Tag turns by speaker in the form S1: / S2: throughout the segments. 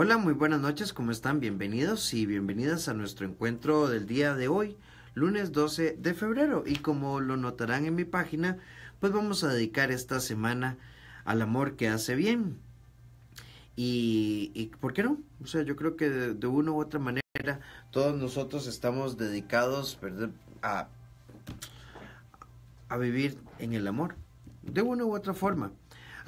S1: Hola, muy buenas noches, ¿cómo están? Bienvenidos y bienvenidas a nuestro encuentro del día de hoy, lunes 12 de febrero. Y como lo notarán en mi página, pues vamos a dedicar esta semana al amor que hace bien. Y, ¿por qué no? O sea, yo creo que de, una u otra manera todos nosotros estamos dedicados a, a vivir en el amor, de una u otra forma.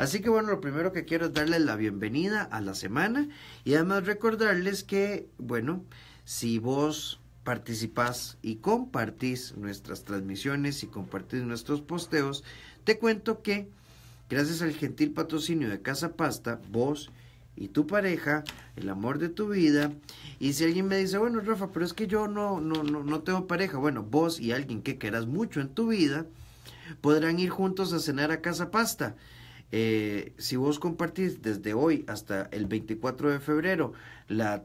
S1: Así que bueno, lo primero que quiero es darles la bienvenida a la semana y además recordarles que, bueno, si vos participás y compartís nuestras transmisiones y compartís nuestros posteos, te cuento que gracias al gentil patrocinio de Casa Pasta, vos y tu pareja, el amor de tu vida. Y si alguien me dice, bueno, Rafa, pero es que yo no, no, no, no tengo pareja, bueno, vos y alguien que querás mucho en tu vida podrán ir juntos a cenar a Casa Pasta. Eh, si vos compartís desde hoy hasta el 24 de febrero las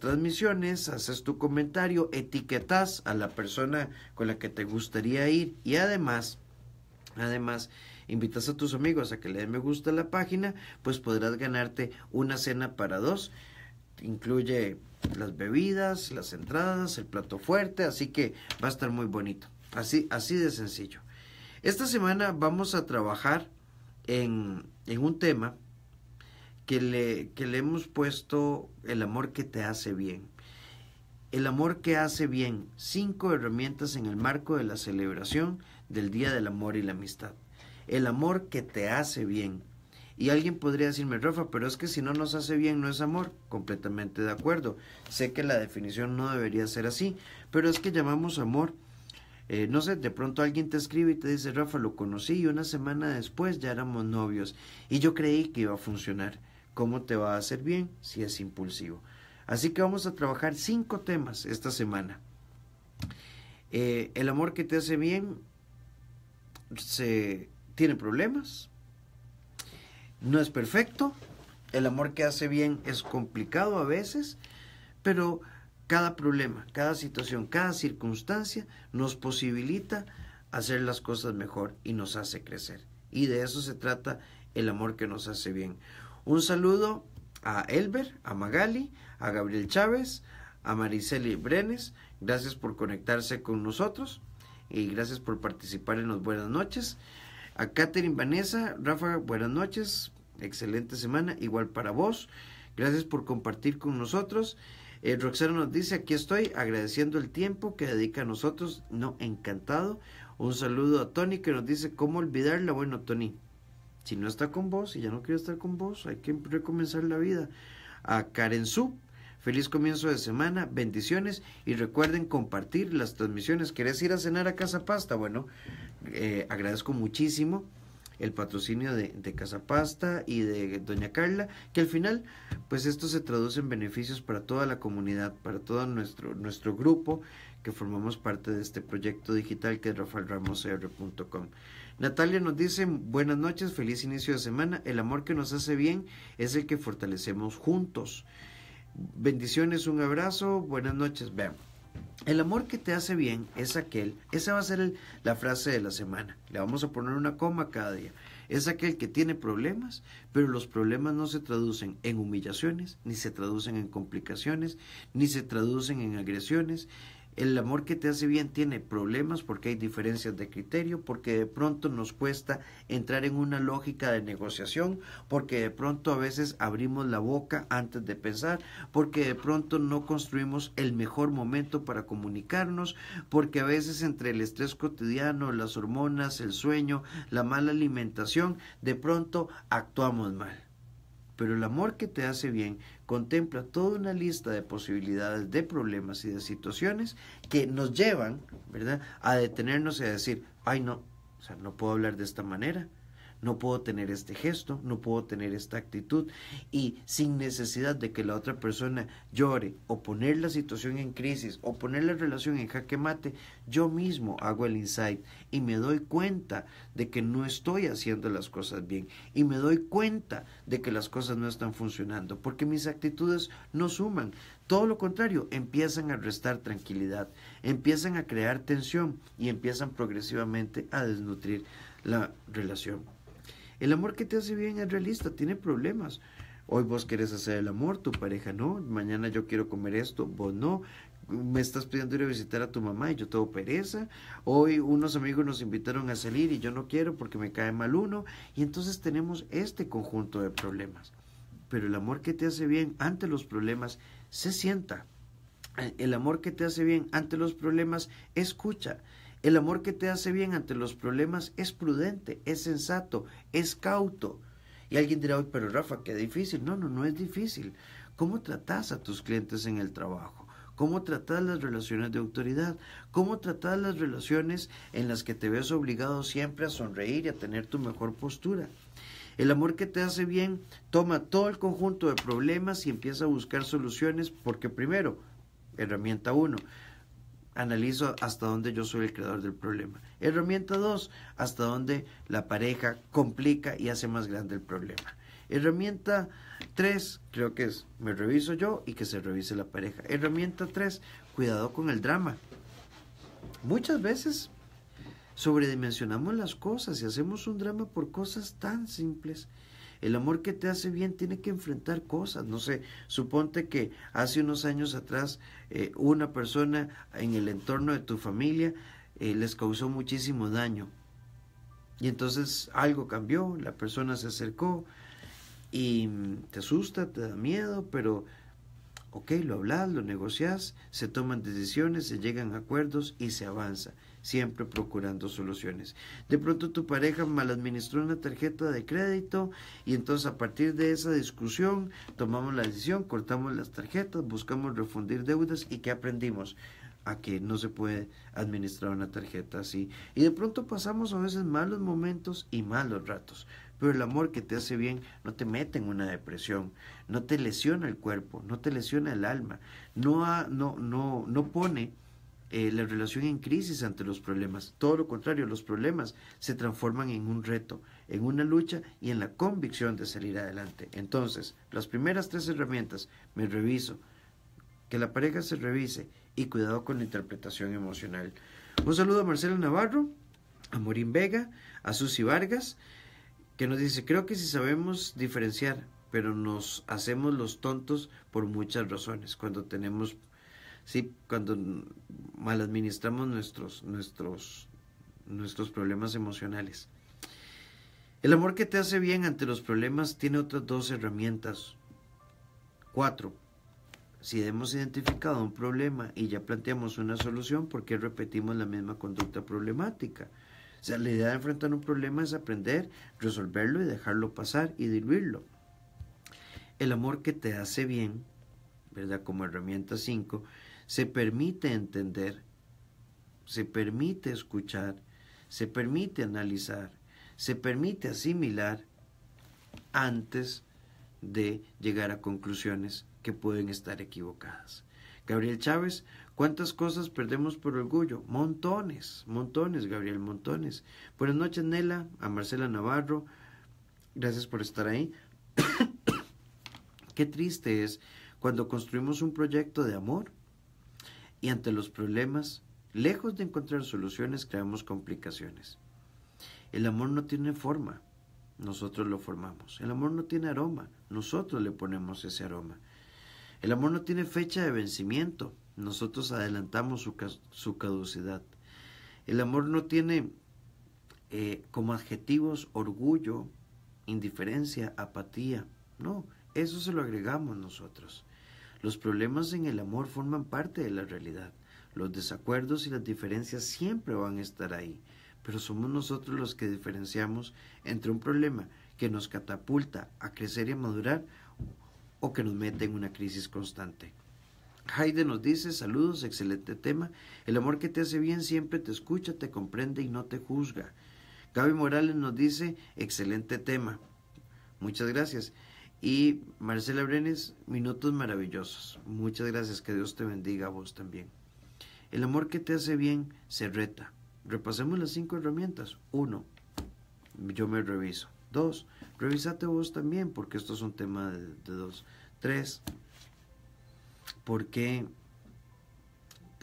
S1: transmisiones, haces tu comentario, etiquetas a la persona con la que te gustaría ir y además, además, invitas a tus amigos a que le den me gusta a la página, pues podrás ganarte una cena para dos. Incluye las bebidas, las entradas, el plato fuerte, así que va a estar muy bonito. Así, así de sencillo. Esta semana vamos a trabajar en, un tema que le, que le hemos puesto el amor que te hace bien. El amor que hace bien, cinco herramientas en el marco de la celebración del Día del Amor y la Amistad. El amor que te hace bien. Y alguien podría decirme, Rafa, pero es que si no nos hace bien no es amor. Completamente de acuerdo. Sé que la definición no debería ser así, pero es que llamamos amor eh, no sé, de pronto alguien te escribe y te dice, Rafa, lo conocí y una semana después ya éramos novios y yo creí que iba a funcionar. ¿Cómo te va a hacer bien si es impulsivo? Así que vamos a trabajar cinco temas esta semana. Eh, el amor que te hace bien se, tiene problemas, no es perfecto, el amor que hace bien es complicado a veces, pero cada problema, cada situación, cada circunstancia nos posibilita hacer las cosas mejor y nos hace crecer. Y de eso se trata el amor que nos hace bien. Un saludo a Elber, a Magali, a Gabriel Chávez, a Mariceli Brenes. Gracias por conectarse con nosotros y gracias por participar en los Buenas Noches. A Catherine Vanessa, Rafa, buenas noches. Excelente semana, igual para vos. Gracias por compartir con nosotros. Eh, Roxana nos dice, aquí estoy agradeciendo el tiempo que dedica a nosotros. No, encantado. Un saludo a Tony que nos dice, ¿cómo olvidarla? Bueno, Tony, si no está con vos y ya no quiere estar con vos, hay que recomenzar la vida. A Karen Su, feliz comienzo de semana, bendiciones y recuerden compartir las transmisiones. ¿Querés ir a cenar a Casa Pasta? Bueno, eh, agradezco muchísimo el patrocinio de, de Casapasta y de Doña Carla, que al final, pues esto se traduce en beneficios para toda la comunidad, para todo nuestro, nuestro grupo que formamos parte de este proyecto digital que es rafaelramosr.com. Natalia nos dice, buenas noches, feliz inicio de semana, el amor que nos hace bien es el que fortalecemos juntos. Bendiciones, un abrazo, buenas noches, veamos. El amor que te hace bien es aquel, esa va a ser la frase de la semana, le vamos a poner una coma cada día, es aquel que tiene problemas, pero los problemas no se traducen en humillaciones, ni se traducen en complicaciones, ni se traducen en agresiones, el amor que te hace bien tiene problemas porque hay diferencias de criterio, porque de pronto nos cuesta entrar en una lógica de negociación, porque de pronto a veces abrimos la boca antes de pensar, porque de pronto no construimos el mejor momento para comunicarnos, porque a veces entre el estrés cotidiano, las hormonas, el sueño, la mala alimentación, de pronto actuamos mal pero el amor que te hace bien contempla toda una lista de posibilidades, de problemas y de situaciones que nos llevan, ¿verdad?, a detenernos y a decir, ay no, o sea, no puedo hablar de esta manera, no puedo tener este gesto, no puedo tener esta actitud y sin necesidad de que la otra persona llore o poner la situación en crisis o poner la relación en jaque mate, yo mismo hago el insight y me doy cuenta de que no estoy haciendo las cosas bien y me doy cuenta de que las cosas no están funcionando porque mis actitudes no suman, todo lo contrario, empiezan a restar tranquilidad, empiezan a crear tensión y empiezan progresivamente a desnutrir la relación. El amor que te hace bien es realista, tiene problemas. Hoy vos querés hacer el amor, tu pareja no. Mañana yo quiero comer esto, vos no. Me estás pidiendo ir a visitar a tu mamá y yo tengo pereza. Hoy unos amigos nos invitaron a salir y yo no quiero porque me cae mal uno. Y entonces tenemos este conjunto de problemas. Pero el amor que te hace bien ante los problemas se sienta. El amor que te hace bien ante los problemas escucha. El amor que te hace bien ante los problemas es prudente, es sensato, es cauto. Y alguien dirá, pero Rafa, qué difícil. No, no, no es difícil. ¿Cómo tratas a tus clientes en el trabajo? ¿Cómo tratas las relaciones de autoridad? ¿Cómo tratas las relaciones en las que te ves obligado siempre a sonreír y a tener tu mejor postura? El amor que te hace bien toma todo el conjunto de problemas y empieza a buscar soluciones porque primero, herramienta uno analizo hasta dónde yo soy el creador del problema. Herramienta 2, hasta dónde la pareja complica y hace más grande el problema. Herramienta 3, creo que es, me reviso yo y que se revise la pareja. Herramienta 3, cuidado con el drama. Muchas veces sobredimensionamos las cosas y hacemos un drama por cosas tan simples el amor que te hace bien tiene que enfrentar cosas. No sé, suponte que hace unos años atrás eh, una persona en el entorno de tu familia eh, les causó muchísimo daño. Y entonces algo cambió, la persona se acercó y mm, te asusta, te da miedo, pero ok, lo hablas, lo negocias, se toman decisiones, se llegan a acuerdos y se avanza siempre procurando soluciones. De pronto tu pareja mal administró... una tarjeta de crédito y entonces a partir de esa discusión tomamos la decisión, cortamos las tarjetas, buscamos refundir deudas y ¿qué aprendimos? a que no se puede administrar una tarjeta así. Y de pronto pasamos a veces malos momentos y malos ratos. Pero el amor que te hace bien no te mete en una depresión, no te lesiona el cuerpo, no te lesiona el alma, no, no, no, no pone eh, la relación en crisis ante los problemas. Todo lo contrario, los problemas se transforman en un reto, en una lucha y en la convicción de salir adelante. Entonces, las primeras tres herramientas, me reviso, que la pareja se revise y cuidado con la interpretación emocional. Un saludo a Marcela Navarro, a Morín Vega, a Susi Vargas, que nos dice, creo que si sabemos diferenciar, pero nos hacemos los tontos por muchas razones, cuando tenemos Sí, cuando mal administramos nuestros, nuestros, nuestros problemas emocionales. El amor que te hace bien ante los problemas tiene otras dos herramientas. Cuatro, si hemos identificado un problema y ya planteamos una solución, ¿por qué repetimos la misma conducta problemática? O sea, la idea de enfrentar un problema es aprender, resolverlo y dejarlo pasar y diluirlo. El amor que te hace bien, ¿verdad? Como herramienta cinco, se permite entender, se permite escuchar, se permite analizar, se permite asimilar antes de llegar a conclusiones que pueden estar equivocadas. Gabriel Chávez, ¿cuántas cosas perdemos por orgullo? Montones, montones, Gabriel, montones. Buenas noches, Nela, a Marcela Navarro. Gracias por estar ahí. Qué triste es cuando construimos un proyecto de amor y ante los problemas, lejos de encontrar soluciones, creamos complicaciones. El amor no tiene forma, nosotros lo formamos. El amor no tiene aroma, nosotros le ponemos ese aroma. El amor no tiene fecha de vencimiento, nosotros adelantamos su, caducidad. El amor no tiene eh, como adjetivos orgullo, indiferencia, apatía. No, eso se lo agregamos nosotros. Los problemas en el amor forman parte de la realidad. Los desacuerdos y las diferencias siempre van a estar ahí, pero somos nosotros los que diferenciamos entre un problema que nos catapulta a crecer y a madurar o que nos mete en una crisis constante. Haide nos dice, saludos, excelente tema. El amor que te hace bien siempre te escucha, te comprende y no te juzga. Gaby Morales nos dice, excelente tema. Muchas gracias. Y Marcela Brenes, minutos maravillosos. Muchas gracias, que Dios te bendiga a vos también. El amor que te hace bien se reta. Repasemos las cinco herramientas. Uno, yo me reviso. Dos, revisate vos también, porque esto es un tema de, dos. Tres, porque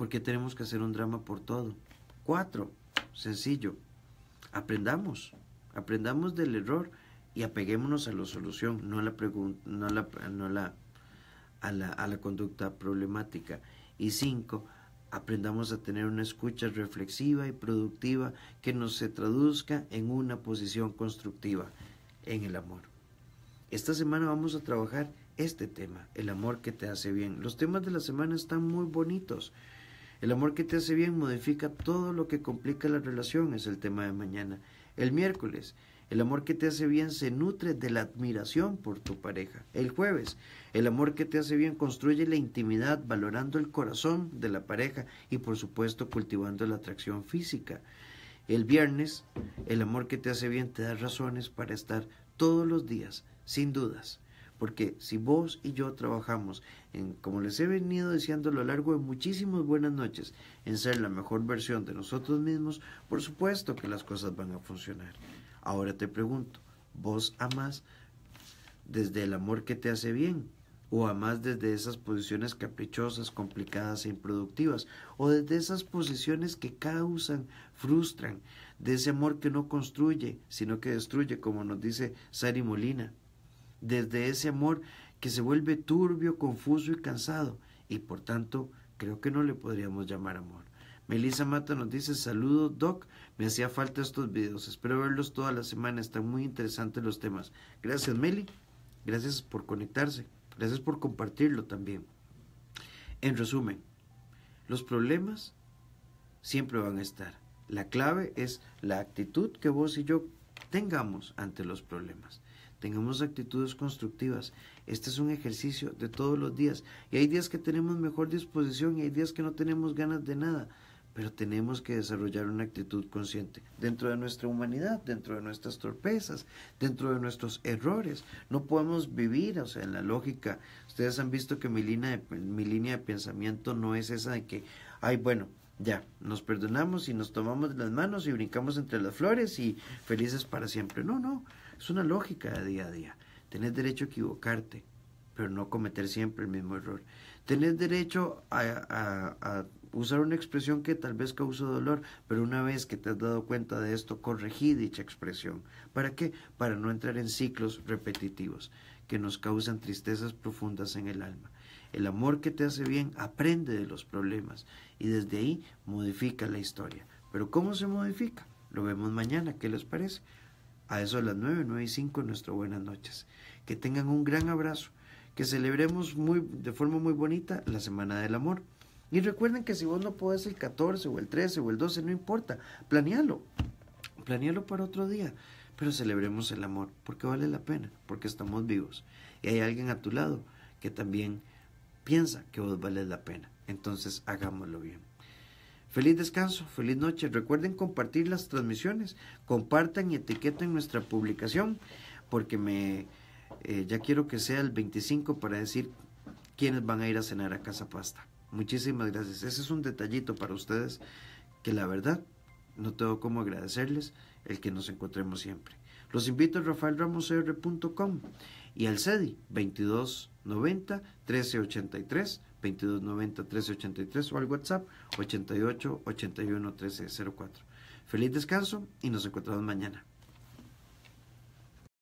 S1: qué, tenemos que hacer un drama por todo? Cuatro, sencillo, aprendamos, aprendamos del error y apeguémonos a la solución, no a la, no a la, no la, a la, conducta problemática. Y cinco, aprendamos a tener una escucha reflexiva y productiva que nos se traduzca en una posición constructiva en el amor. Esta semana vamos a trabajar este tema, el amor que te hace bien. Los temas de la semana están muy bonitos. El amor que te hace bien modifica todo lo que complica la relación, es el tema de mañana. El miércoles, el amor que te hace bien se nutre de la admiración por tu pareja. El jueves, el amor que te hace bien construye la intimidad valorando el corazón de la pareja y por supuesto cultivando la atracción física. El viernes, el amor que te hace bien te da razones para estar todos los días, sin dudas. Porque si vos y yo trabajamos en, como les he venido diciendo a lo largo de muchísimas buenas noches, en ser la mejor versión de nosotros mismos, por supuesto que las cosas van a funcionar. Ahora te pregunto, ¿vos amás desde el amor que te hace bien? ¿O amás desde esas posiciones caprichosas, complicadas e improductivas? ¿O desde esas posiciones que causan, frustran, de ese amor que no construye, sino que destruye, como nos dice Sari Molina? Desde ese amor que se vuelve turbio, confuso y cansado, y por tanto creo que no le podríamos llamar amor. Melissa Mata nos dice, ...saludo Doc, me hacía falta estos videos, espero verlos toda la semana, están muy interesantes los temas. Gracias Meli, gracias por conectarse, gracias por compartirlo también. En resumen, los problemas siempre van a estar. La clave es la actitud que vos y yo tengamos ante los problemas. Tengamos actitudes constructivas. Este es un ejercicio de todos los días. Y hay días que tenemos mejor disposición y hay días que no tenemos ganas de nada pero tenemos que desarrollar una actitud consciente dentro de nuestra humanidad, dentro de nuestras torpezas, dentro de nuestros errores. No podemos vivir, o sea, en la lógica. Ustedes han visto que mi línea de, mi línea de pensamiento no es esa de que, ay, bueno, ya, nos perdonamos y nos tomamos las manos y brincamos entre las flores y felices para siempre. No, no, es una lógica de día a día. Tenés derecho a equivocarte, pero no cometer siempre el mismo error. Tenés derecho a usar una expresión que tal vez causó dolor, pero una vez que te has dado cuenta de esto, corregí dicha expresión. ¿Para qué? Para no entrar en ciclos repetitivos que nos causan tristezas profundas en el alma. El amor que te hace bien aprende de los problemas y desde ahí modifica la historia. Pero ¿cómo se modifica? Lo vemos mañana, ¿qué les parece? A eso a las 9, 9 y 5, nuestro buenas noches. Que tengan un gran abrazo, que celebremos muy, de forma muy bonita la Semana del Amor. Y recuerden que si vos no podés el 14 o el 13 o el 12, no importa, planealo, planealo para otro día, pero celebremos el amor, porque vale la pena, porque estamos vivos. Y hay alguien a tu lado que también piensa que vos vales la pena. Entonces hagámoslo bien. Feliz descanso, feliz noche. Recuerden compartir las transmisiones, compartan y etiqueten nuestra publicación, porque me eh, ya quiero que sea el 25 para decir quiénes van a ir a cenar a Casa Pasta. Muchísimas gracias. Ese es un detallito para ustedes que la verdad no tengo cómo agradecerles el que nos encontremos siempre. Los invito a rafaelramosr.com y al CEDI 2290 1383 2290 1383 o al WhatsApp 88 81 1304. Feliz descanso y nos encontramos mañana.